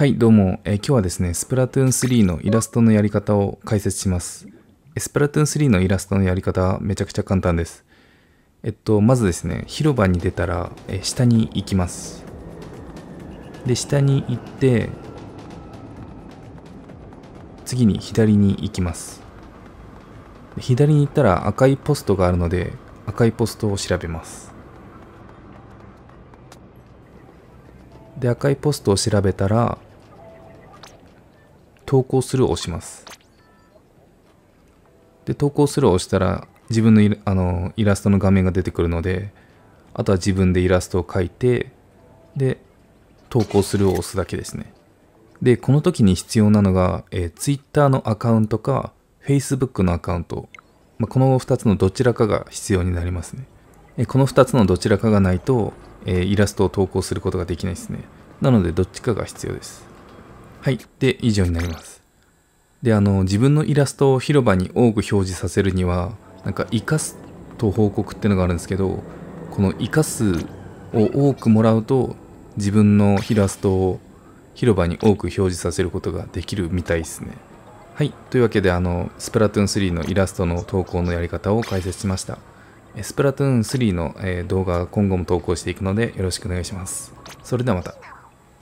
はい、どうも、えー、今日はですね、スプラトゥーン3のイラストのやり方を解説します。スプラトゥーン3のイラストのやり方はめちゃくちゃ簡単です。えっと、まずですね、広場に出たら、えー、下に行きます。で、下に行って、次に左に行きます。左に行ったら赤いポストがあるので、赤いポストを調べます。で、赤いポストを調べたら、投稿するを押します。で、投稿するを押したら、自分のあのイラストの画面が出てくるので、あとは自分でイラストを描いて、で、投稿するを押すだけですね。で、この時に必要なのが、えー、Twitter のアカウントか、Facebook のアカウント、まあ、この2つのどちらかが必要になりますね。えー、この2つのどちらかがないと、えー、イラストを投稿することができないですね。なので、どっちかが必要です。はい。で、以上になります。で、あの、自分のイラストを広場に多く表示させるには、なんか、生かすと報告ってのがあるんですけど、この生かすを多くもらうと、自分のイラストを広場に多く表示させることができるみたいですね。はい。というわけで、あの、スプラトゥーン3のイラストの投稿のやり方を解説しました。スプラトゥーン3の動画は今後も投稿していくのでよろしくお願いします。それではまた。